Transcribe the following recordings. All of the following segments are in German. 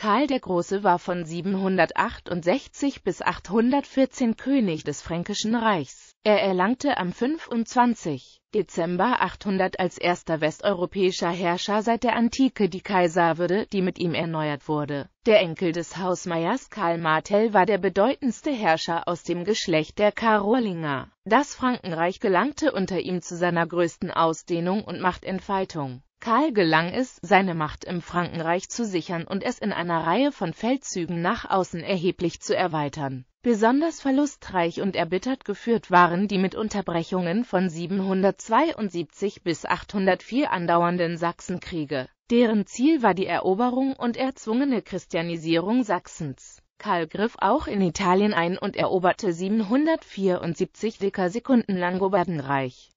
Karl der Große war von 768 bis 814 König des Fränkischen Reichs. Er erlangte am 25. Dezember 800 als erster westeuropäischer Herrscher seit der Antike die Kaiserwürde, die mit ihm erneuert wurde. Der Enkel des Hausmeiers Karl Martel war der bedeutendste Herrscher aus dem Geschlecht der Karolinger. Das Frankenreich gelangte unter ihm zu seiner größten Ausdehnung und Machtentfaltung. Karl gelang es, seine Macht im Frankenreich zu sichern und es in einer Reihe von Feldzügen nach außen erheblich zu erweitern. Besonders verlustreich und erbittert geführt waren die mit Unterbrechungen von 772 bis 804 andauernden Sachsenkriege, deren Ziel war die Eroberung und erzwungene Christianisierung Sachsens. Karl griff auch in Italien ein und eroberte 774 Dicker Sekunden lang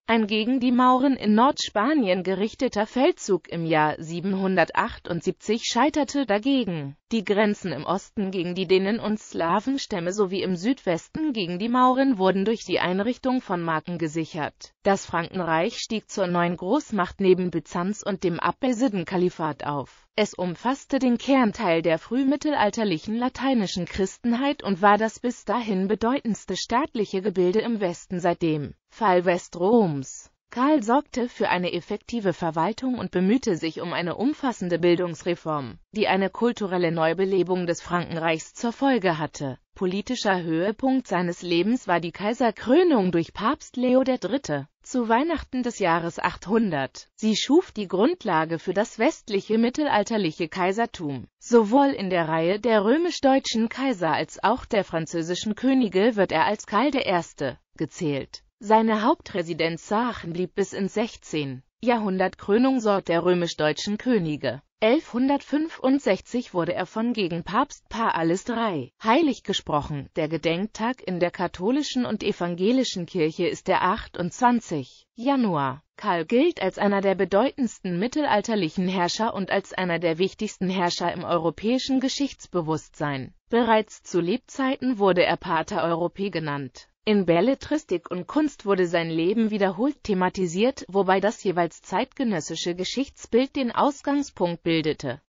Ein gegen die Mauren in Nordspanien gerichteter Feldzug im Jahr 778 scheiterte dagegen die Grenzen im Osten gegen die Dänen und Slawenstämme sowie im Südwesten gegen die Mauren wurden durch die Einrichtung von Marken gesichert. Das Frankenreich stieg zur neuen Großmacht neben Byzanz und dem Abbasiden-Kalifat auf. Es umfasste den Kernteil der frühmittelalterlichen lateinischen Christenheit und war das bis dahin bedeutendste staatliche Gebilde im Westen seit dem Fall Westroms. Karl sorgte für eine effektive Verwaltung und bemühte sich um eine umfassende Bildungsreform, die eine kulturelle Neubelebung des Frankenreichs zur Folge hatte. Politischer Höhepunkt seines Lebens war die Kaiserkrönung durch Papst Leo III. zu Weihnachten des Jahres 800. Sie schuf die Grundlage für das westliche mittelalterliche Kaisertum. Sowohl in der Reihe der römisch-deutschen Kaiser als auch der französischen Könige wird er als Karl I. gezählt. Seine Hauptresidenz Saachen blieb bis ins 16. Jahrhundert Krönungsort der römisch-deutschen Könige. 1165 wurde er von gegen Papst Paales III heilig gesprochen. Der Gedenktag in der katholischen und evangelischen Kirche ist der 28. Januar. Karl gilt als einer der bedeutendsten mittelalterlichen Herrscher und als einer der wichtigsten Herrscher im europäischen Geschichtsbewusstsein. Bereits zu Lebzeiten wurde er Pater Europae genannt. In Belletristik und Kunst wurde sein Leben wiederholt thematisiert, wobei das jeweils zeitgenössische Geschichtsbild den Ausgangspunkt bildete